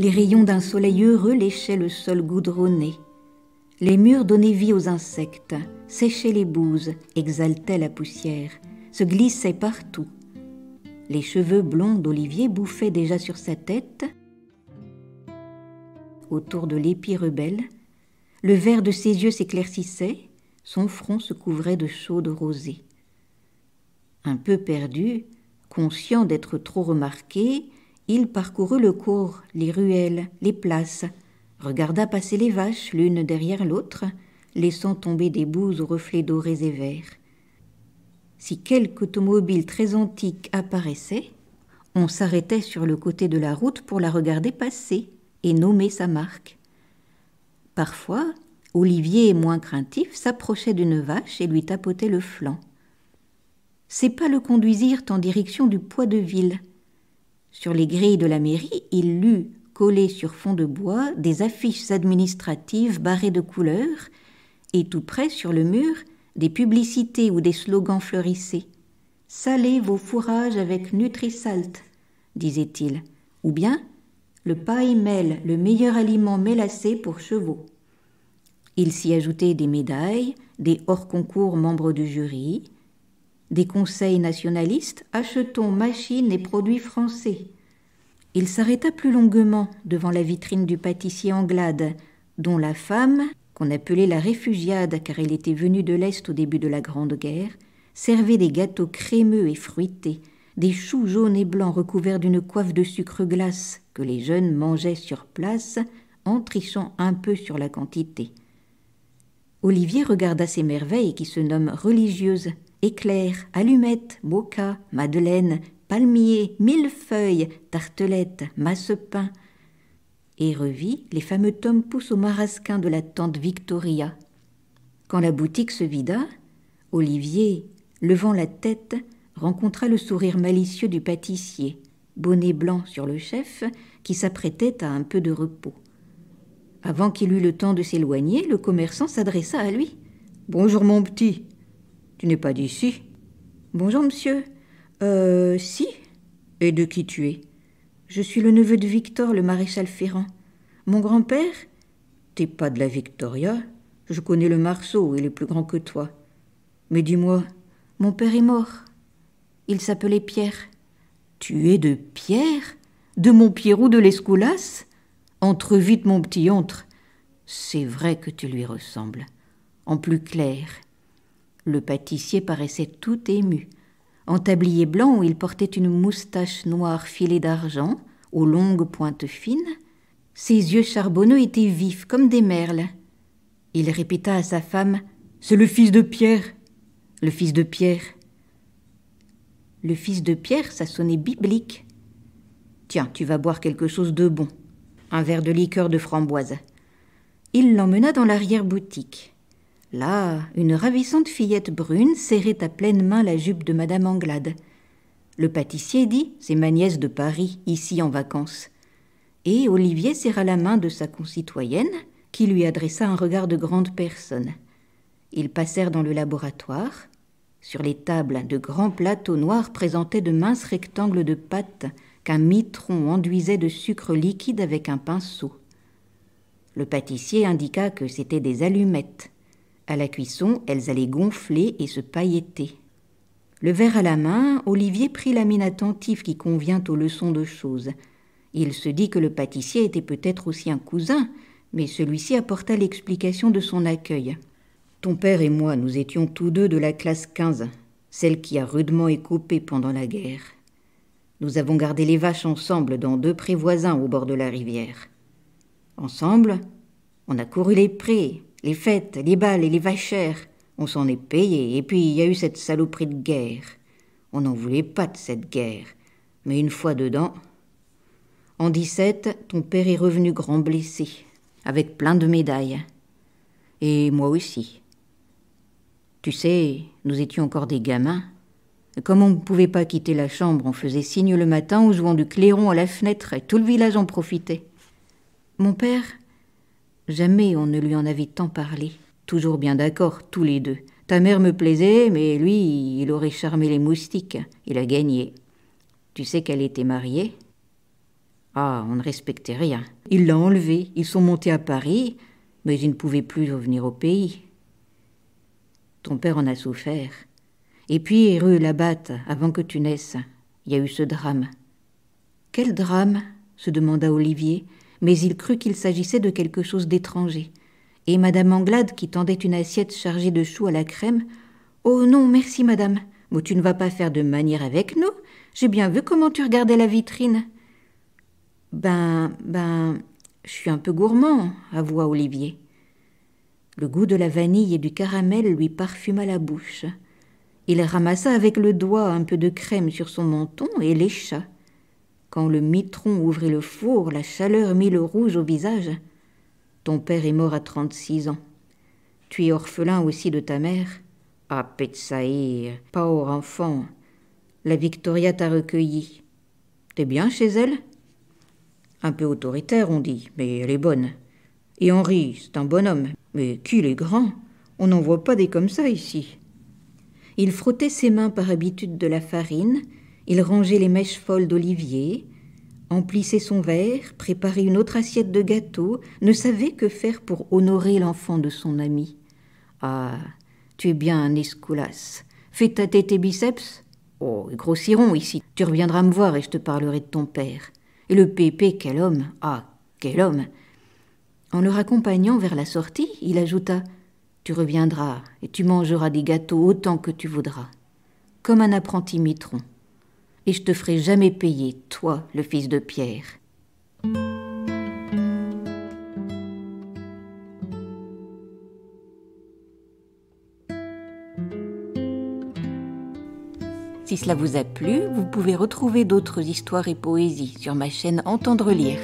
Les rayons d'un soleil heureux léchaient le sol goudronné. Les murs donnaient vie aux insectes, séchaient les bouses, exaltaient la poussière, se glissaient partout. Les cheveux blonds d'Olivier bouffaient déjà sur sa tête. Autour de l'épi rebelle, le vert de ses yeux s'éclaircissait, son front se couvrait de chaudes rosées. Un peu perdu, conscient d'être trop remarqué, il parcourut le cours, les ruelles, les places, regarda passer les vaches l'une derrière l'autre, laissant tomber des bouses aux reflets dorés et verts. Si quelque automobile très antique apparaissait, on s'arrêtait sur le côté de la route pour la regarder passer et nommer sa marque. Parfois, Olivier, moins craintif, s'approchait d'une vache et lui tapotait le flanc. Ses pas le conduisirent en direction du poids de ville. Sur les grilles de la mairie, il lut, collé sur fond de bois, des affiches administratives barrées de couleurs, et tout près, sur le mur, des publicités ou des slogans fleurissés. « Salez vos fourrages avec Nutrisalt, disait-il, ou bien le paille-mêle, le meilleur aliment mélassé pour chevaux. Il s'y ajoutait des médailles, des hors-concours membres du jury, des conseils nationalistes, achetons machines et produits français. Il s'arrêta plus longuement devant la vitrine du pâtissier Anglade, dont la femme, qu'on appelait la réfugiade car elle était venue de l'Est au début de la Grande Guerre, servait des gâteaux crémeux et fruités, des choux jaunes et blancs recouverts d'une coiffe de sucre glace que les jeunes mangeaient sur place en trichant un peu sur la quantité. Olivier regarda ces merveilles qui se nomment religieuses, éclairs, allumettes, bocas, madeleines, palmiers, millefeuilles, tartelettes, masse et revit les fameux tomes pousses au marasquin de la tante Victoria. Quand la boutique se vida, Olivier, levant la tête, rencontra le sourire malicieux du pâtissier, bonnet blanc sur le chef, qui s'apprêtait à un peu de repos. Avant qu'il eût le temps de s'éloigner, le commerçant s'adressa à lui. Bonjour mon petit. Tu n'es pas d'ici. Bonjour monsieur. Euh. si. Et de qui tu es? Je suis le neveu de Victor, le maréchal Ferrand. Mon grand-père? T'es pas de la Victoria. Je connais le Marceau, il est plus grand que toi. Mais dis-moi, mon père est mort. Il s'appelait Pierre. Tu es de Pierre? De mon Pierrot de l'Escoulas? Entre vite, mon petit entre. C'est vrai que tu lui ressembles. En plus clair. Le pâtissier paraissait tout ému. En tablier blanc, il portait une moustache noire filée d'argent, aux longues pointes fines. Ses yeux charbonneux étaient vifs comme des merles. Il répéta à sa femme C'est le fils de Pierre Le fils de Pierre Le fils de Pierre, ça sonnait biblique. Tiens, tu vas boire quelque chose de bon, un verre de liqueur de framboise. Il l'emmena dans l'arrière-boutique. Là, une ravissante fillette brune serrait à pleine main la jupe de Madame Anglade. Le pâtissier dit C'est ma nièce de Paris, ici en vacances. Et Olivier serra la main de sa concitoyenne, qui lui adressa un regard de grande personne. Ils passèrent dans le laboratoire. Sur les tables, de grands plateaux noirs présentaient de minces rectangles de pâtes qu'un mitron enduisait de sucre liquide avec un pinceau. Le pâtissier indiqua que c'étaient des allumettes. À la cuisson, elles allaient gonfler et se pailleter. Le verre à la main, Olivier prit la mine attentive qui convient aux leçons de choses. Il se dit que le pâtissier était peut-être aussi un cousin, mais celui-ci apporta l'explication de son accueil. Ton père et moi, nous étions tous deux de la classe 15, celle qui a rudement écopé pendant la guerre. Nous avons gardé les vaches ensemble dans deux prés voisins au bord de la rivière. Ensemble, on a couru les prés, les fêtes, les balles et les vachères. On s'en est payé, et puis il y a eu cette saloperie de guerre. On n'en voulait pas de cette guerre. Mais une fois dedans. En 17, ton père est revenu grand blessé, avec plein de médailles. Et moi aussi. Tu sais, nous étions encore des gamins. Comme on ne pouvait pas quitter la chambre, on faisait signe le matin en jouant du clairon à la fenêtre et tout le village en profitait. Mon père, jamais on ne lui en avait tant parlé. Toujours bien d'accord, tous les deux. Ta mère me plaisait, mais lui, il aurait charmé les moustiques. Il a gagné. Tu sais qu'elle était mariée Ah, on ne respectait rien. Il l'a enlevée. Ils sont montés à Paris, mais ils ne pouvaient plus revenir au pays. Ton père en a souffert. Et puis, rue Labatte, avant que tu naisses, il y a eu ce drame. Quel drame se demanda Olivier, mais il crut qu'il s'agissait de quelque chose d'étranger. Et Madame Anglade, qui tendait une assiette chargée de choux à la crème, Oh non, merci, madame. Mais tu ne vas pas faire de manière avec nous. J'ai bien vu comment tu regardais la vitrine. Ben, ben, je suis un peu gourmand, avoua Olivier. Le goût de la vanille et du caramel lui parfuma la bouche. Il ramassa avec le doigt un peu de crème sur son menton et lécha. Quand le mitron ouvrit le four, la chaleur mit le rouge au visage. Ton père est mort à trente-six ans. Tu es orphelin aussi de ta mère. Ah, Petsaïr, pauvre enfant. La Victoria t'a recueilli. T'es bien chez elle Un peu autoritaire, on dit, mais elle est bonne. Et Henri, c'est un bonhomme. Mais qu'il est grand On n'en voit pas des comme ça ici. Il frottait ses mains par habitude de la farine, il rangeait les mèches folles d'olivier, emplissait son verre, préparait une autre assiette de gâteau, ne savait que faire pour honorer l'enfant de son ami. Ah, tu es bien un Escoulas. Fais tâter tes biceps. Oh, ils grossiront ici. Tu reviendras me voir et je te parlerai de ton père. Et le pépé, quel homme Ah, quel homme En le raccompagnant vers la sortie, il ajouta tu reviendras et tu mangeras des gâteaux autant que tu voudras, comme un apprenti mitron. Et je te ferai jamais payer, toi, le fils de Pierre. Si cela vous a plu, vous pouvez retrouver d'autres histoires et poésies sur ma chaîne Entendre lire